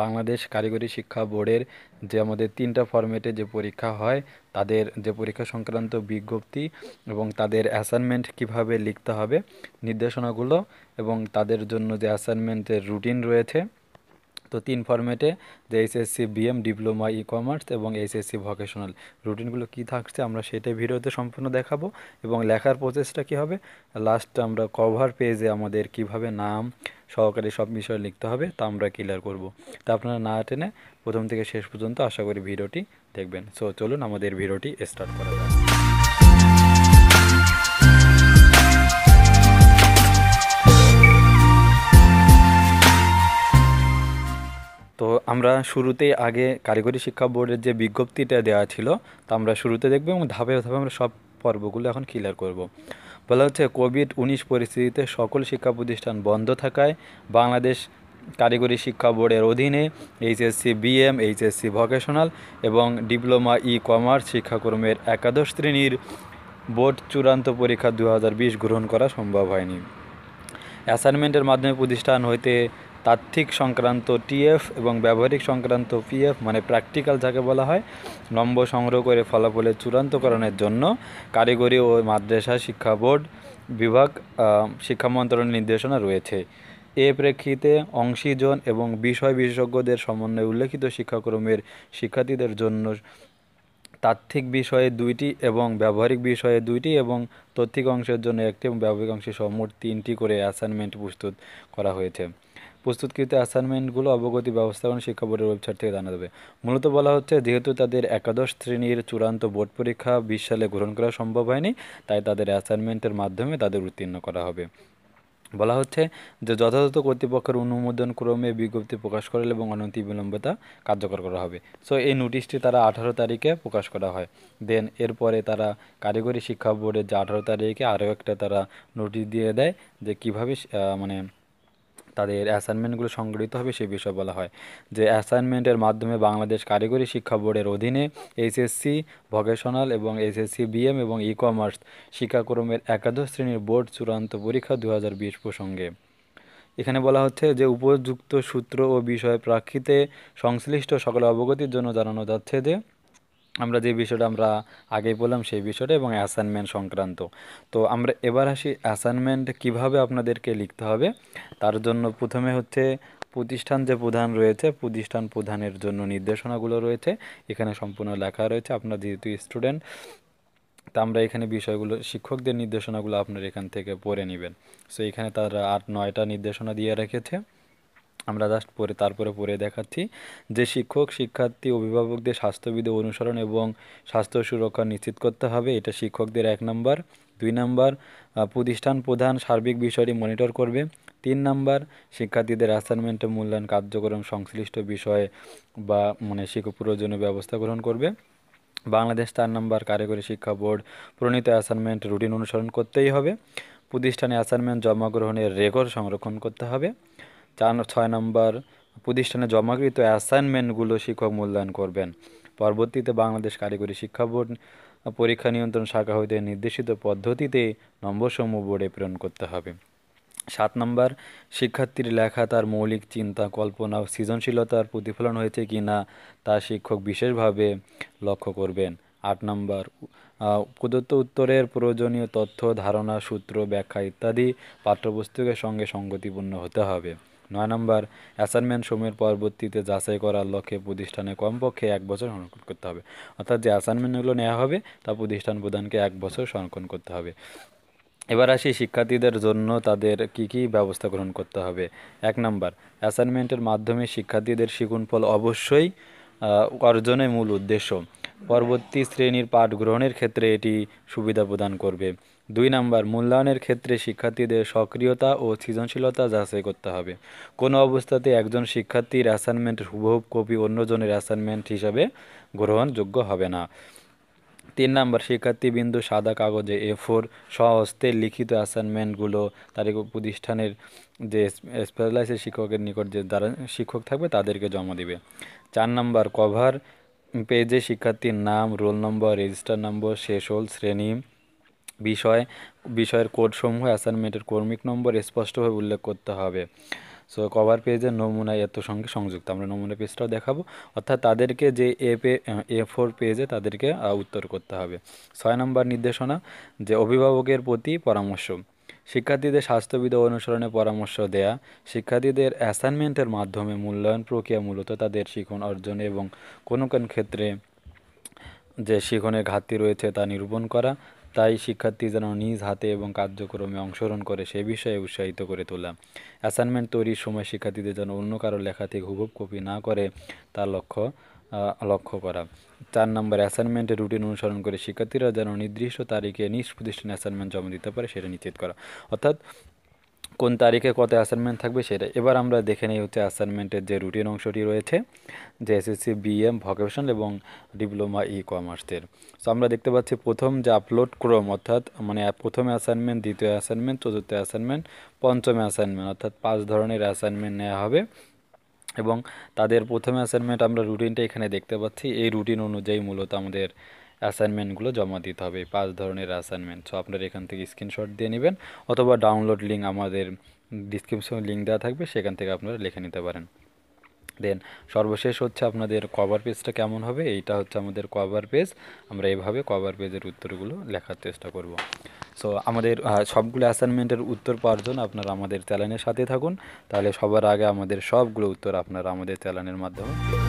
বাংলাদেশ কারিগরি শিক্ষা বোর্ডের যে আমাদের তিনটা ফর্মেটে যে পরীক্ষা হয় তাদের যে পরীক্ষা সংক্রান্ত বিজ্ঞপ্তি এবং তাদের অ্যাসাইনমেন্ট কিভাবে লিখতে হবে নির্দেশনাগুলো এবং তাদের জন্য যে অ্যাসাইনমেন্টের রুটিন রয়েছে তো তিন ফর্মেটে যে HSC BM diploma in commerce এবং এইচএসসি ভোকেশনাল রুটিনগুলো কি থাকছে আমরা সেটাই ভিডিওতে সম্পূর্ণ দেখাবো এবং লেখার প্রসেসটা কি হবে লাস্ট আমরা কভার পেজে আমাদের কিভাবে নাম সহকারে সব বিষয় লিখতে হবে তা আমরা ক্লিয়ার করব তা আপনারা না টেনে প্রথম থেকে শেষ পর্যন্ত আশা করি ভিডিওটি দেখবেন সো চলুন আমাদের ভিডিওটি স্টার্ট করা যাক তো আমরা শুরুতে আগে কারিগরি শিক্ষা বোর্ডের যে বিজ্ঞপ্তিটা দেওয়া ছিল তা আমরা শুরুতে দেখব এবং ধাপে ধাপে আমরা সব পর্বগুলো এখন ক্লিয়ার করব বলা হচ্ছে কোভিড উনিশ পরিস্থিতিতে সকল শিক্ষা প্রতিষ্ঠান বন্ধ থাকায় বাংলাদেশ কারিগরি শিক্ষা বোর্ডের অধীনে এইচএসসি বিএম এইচএসসি ভোকেশনাল এবং ডিপ্লোমা ই কমার্স শিক্ষাকর্মের একাদশ শ্রেণীর বোর্ড চূড়ান্ত পরীক্ষা দু গ্রহণ করা সম্ভব হয়নি অ্যাসাইনমেন্টের মাধ্যমে প্রতিষ্ঠান হইতে তাত্ত্বিক সংক্রান্ত টিএফ এবং ব্যবহারিক সংক্রান্ত পিএফ মানে প্র্যাকটিক্যাল যাকে বলা হয় নম্বর সংগ্রহ করে ফলাফলের চূড়ান্তকরণের জন্য কারিগরি ও মাদ্রাসা শিক্ষা বোর্ড বিভাগ শিক্ষা মন্ত্রণালয়ের নির্দেশনা রয়েছে এ প্রেক্ষিতে অংশীজন এবং বিষয় বিশেষজ্ঞদের সমন্বয়ে উল্লেখিত শিক্ষাক্রমের শিক্ষার্থীদের জন্য তাত্ত্বিক বিষয়ে দুইটি এবং ব্যবহারিক বিষয়ে দুইটি এবং তথ্যিক অংশের জন্য একটি এবং ব্যবহারিক অংশে সহ মোট তিনটি করে অ্যাসাইনমেন্ট প্রস্তুত করা হয়েছে প্রস্তুতকৃত অ্যাসাইনমেন্টগুলো অবগতি ব্যবস্থাপনা শিক্ষা বোর্ডের ওয়েবসাইট থেকে জানা যাবে মূলত বলা হচ্ছে যেহেতু তাদের একাদশ শ্রেণীর চূড়ান্ত বোর্ড পরীক্ষা বিশ সালে গ্রহণ করা সম্ভব হয়নি তাই তাদের অ্যাসাইনমেন্টের মাধ্যমে তাদের উত্তীর্ণ করা হবে বলা হচ্ছে যে যথাযথ কর্তৃপক্ষের অনুমোদন ক্রমে বিজ্ঞপ্তি প্রকাশ করে এবং অনতি বিলম্বতা কার্যকর করা হবে সো এই নোটিশটি তারা আঠারো তারিখে প্রকাশ করা হয় দেন এরপরে তারা কারিগরি শিক্ষা বোর্ডের যে আঠারো তারিখে আরও একটা তারা নোটিশ দিয়ে দেয় যে কীভাবে মানে তাদের অ্যাসাইনমেন্টগুলো সংগঠিত হবে সে বিষয়ে বলা হয় যে অ্যাসাইনমেন্টের মাধ্যমে বাংলাদেশ কারিগরি শিক্ষা বোর্ডের অধীনে এইচএসসি ভোকেশনাল এবং এইচএসসি বিএম এবং ই কমার্স শিক্ষাক্রমের একাদশ শ্রেণীর বোর্ড চূড়ান্ত পরীক্ষা দু প্রসঙ্গে এখানে বলা হচ্ছে যে উপযুক্ত সূত্র ও বিষয় প্রাক্ষিতে সংশ্লিষ্ট সকলে অবগতির জন্য জানানো যাচ্ছে যে আমরা যে বিষয়টা আমরা আগেই বললাম সেই বিষয়টা এবং অ্যাসাইনমেন্ট সংক্রান্ত তো আমরা এবার আসি অ্যাসাইনমেন্ট কিভাবে আপনাদেরকে লিখতে হবে তার জন্য প্রথমে হচ্ছে প্রতিষ্ঠান যে প্রধান রয়েছে প্রতিষ্ঠান প্রধানের জন্য নির্দেশনাগুলো রয়েছে এখানে সম্পূর্ণ লেখা রয়েছে আপনার যেহেতু স্টুডেন্ট তা আমরা এখানে বিষয়গুলো শিক্ষকদের নির্দেশনাগুলো আপনার এখান থেকে পড়ে নেবেন সো এখানে তারা আট নয়টা নির্দেশনা দিয়ে রেখেছে আমরা জাস্ট পরে তারপরে পরে দেখাচ্ছি যে শিক্ষক শিক্ষার্থী অভিভাবকদের স্বাস্থ্যবিধি অনুসরণ এবং স্বাস্থ্য সুরক্ষা নিশ্চিত করতে হবে এটা শিক্ষকদের এক নম্বর দুই নম্বর প্রতিষ্ঠান প্রধান সার্বিক বিষয়টি মনিটর করবে তিন নাম্বার শিক্ষার্থীদের অ্যাসাইনমেন্ট মূল্যায়ন কার্যক্রম সংশ্লিষ্ট বিষয়ে বা মানে শিক্ষক প্রয়োজনীয় ব্যবস্থা গ্রহণ করবে বাংলাদেশ চার নাম্বার কারিগরি শিক্ষা বোর্ড প্রণীত অ্যাসাইনমেন্ট রুটিন অনুসরণ করতেই হবে প্রতিষ্ঠানে অ্যাসাইনমেন্ট জমা গ্রহণের রেকর্ড সংরক্ষণ করতে হবে চার ছয় নম্বর প্রতিষ্ঠানে জমাকৃত অ্যাসাইনমেন্টগুলো শিক্ষক মূল্যায়ন করবেন পরবর্তীতে বাংলাদেশ কারিগরি শিক্ষা বোর্ড পরীক্ষা নিয়ন্ত্রণ শাখা হইতে নির্দেশিত পদ্ধতিতে নম্বরসমূহ বোর্ডে প্রেরণ করতে হবে সাত নম্বর শিক্ষার্থীর লেখা তার মৌলিক চিন্তা কল্পনা ও সৃজনশীলতার প্রতিফলন হয়েছে কি না তা শিক্ষক বিশেষভাবে লক্ষ্য করবেন আট নম্বর প্রদত্ত উত্তরের প্রয়োজনীয় তথ্য ধারণা সূত্র ব্যাখ্যা ইত্যাদি পাঠ্যপুস্তকের সঙ্গে সঙ্গতিপূর্ণ হতে হবে নয় নম্বর অ্যাসাইনমেন্ট সময়ের পরবর্তীতে যাচাই করার লক্ষ্যে প্রতিষ্ঠানে কমপক্ষে এক বছর সংরক্ষণ করতে হবে অর্থাৎ যে অ্যাসাইনমেন্টগুলো নেওয়া হবে তা প্রতিষ্ঠান প্রধানকে এক বছর সংরক্ষণ করতে হবে এবার আসি শিক্ষার্থীদের জন্য তাদের কি কি ব্যবস্থা গ্রহণ করতে হবে এক নম্বর অ্যাসাইনমেন্টের মাধ্যমে শিক্ষার্থীদের ফল অবশ্যই অর্জনের মূল উদ্দেশ্য পরবর্তী শ্রেণীর পাঠ গ্রহণের ক্ষেত্রে এটি সুবিধা প্রদান করবে দুই নাম্বার মূল্যায়নের ক্ষেত্রে শিক্ষার্থীদের সক্রিয়তা ও সৃজনশীলতা যাচাই করতে হবে কোনো অবস্থাতে একজন শিক্ষার্থীর অ্যাসাইনমেন্ট হুবহুব কপি অন্যজনের অ্যাসাইনমেন্ট হিসাবে গ্রহণযোগ্য হবে না তিন নম্বর বিন্দু সাদা কাগজে এ ফোর স্বহস্তের লিখিত অ্যাসাইনমেন্টগুলো তার প্রতিষ্ঠানের যে স্পেশালাইজের শিক্ষকের নিকট যে দ্বারা শিক্ষক থাকবে তাদেরকে জমা দেবে চার নম্বর কভার পেজে শিক্ষার্থীর নাম রোল নম্বর রেজিস্টার নম্বর শেষ হল শ্রেণী বিষয় বিষয়ের কোডসমূহ অ্যাসাইনমেন্টের কর্মিক নম্বর স্পষ্টভাবে উল্লেখ করতে হবে সো কভার পেজের নমুনা এত সঙ্গে সংযুক্ত আমরা নমুনা পেজটাও দেখাবো অর্থাৎ তাদেরকে যে এ পে এ ফোর পেজে তাদেরকে উত্তর করতে হবে ছয় নম্বর নির্দেশনা যে অভিভাবকের প্রতি পরামর্শ শিক্ষার্থীদের স্বাস্থ্যবিধ অনুসরণে পরামর্শ দেয়া শিক্ষার্থীদের অ্যাসাইনমেন্টের মাধ্যমে মূল্যায়ন প্রক্রিয়া মূলত তাদের শিখন অর্জন এবং কোনো কোন ক্ষেত্রে যে শিখনের ঘাটতি রয়েছে তা নিরূপণ করা তাই শিক্ষার্থী যেন নিজ হাতে এবং কার্যক্রমে অংশগ্রহণ করে সে বিষয়ে উৎসাহিত করে তোলা অ্যাসাইনমেন্ট তৈরির সময় শিক্ষার্থীদের যেন অন্য কারো লেখা থেকে হুবুব কপি না করে তার লক্ষ্য লক্ষ্য করা চার নম্বর অ্যাসাইনমেন্টের রুটিন অনুসরণ করে শিক্ষার্থীরা যেন নির্দিষ্ট তারিখে নিজ প্রতিষ্ঠানে অ্যাসাইনমেন্ট জমা দিতে পারে সেটা নিশ্চিত করা অর্থাৎ কোন তারিখে কত অ্যাসাইনমেন্ট থাকবে সেটা এবার আমরা দেখে নিই হচ্ছে অ্যাসাইনমেন্টের যে রুটিন অংশটি রয়েছে যে এসএসসি বিএম ভকেশনাল এবং ডিপ্লোমা ই কমার্সের সো আমরা দেখতে পাচ্ছি প্রথম যে আপলোড ক্রম অর্থাৎ মানে প্রথম অ্যাসাইনমেন্ট দ্বিতীয় অ্যাসাইনমেন্ট চতুর্থ অ্যাসাইনমেন্ট পঞ্চম অ্যাসাইনমেন্ট অর্থাৎ পাঁচ ধরনের অ্যাসাইনমেন্ট নেওয়া হবে এবং তাদের প্রথম অ্যাসাইনমেন্ট আমরা রুটিনটা এখানে দেখতে পাচ্ছি এই রুটিন অনুযায়ী মূলত আমাদের অ্যাসাইনমেন্টগুলো জমা দিতে হবে পাঁচ ধরনের অ্যাসাইনমেন্ট সো আপনারা এখান থেকে স্ক্রিনশট দিয়ে নেবেন অথবা ডাউনলোড লিঙ্ক আমাদের ডিসক্রিপশনে লিঙ্ক দেওয়া থাকবে সেখান থেকে আপনারা লিখে নিতে পারেন দেন সর্বশেষ হচ্ছে আপনাদের কভার পেজটা কেমন হবে এইটা হচ্ছে আমাদের কভার পেজ আমরা এভাবে কভার পেজের উত্তরগুলো লেখার চেষ্টা করব সো আমাদের সবগুলো অ্যাসাইনমেন্টের উত্তর পাওয়ার জন্য আপনারা আমাদের চ্যানেলের সাথে থাকুন তাহলে সবার আগে আমাদের সবগুলো উত্তর আপনারা আমাদের চ্যানেলের মাধ্যমে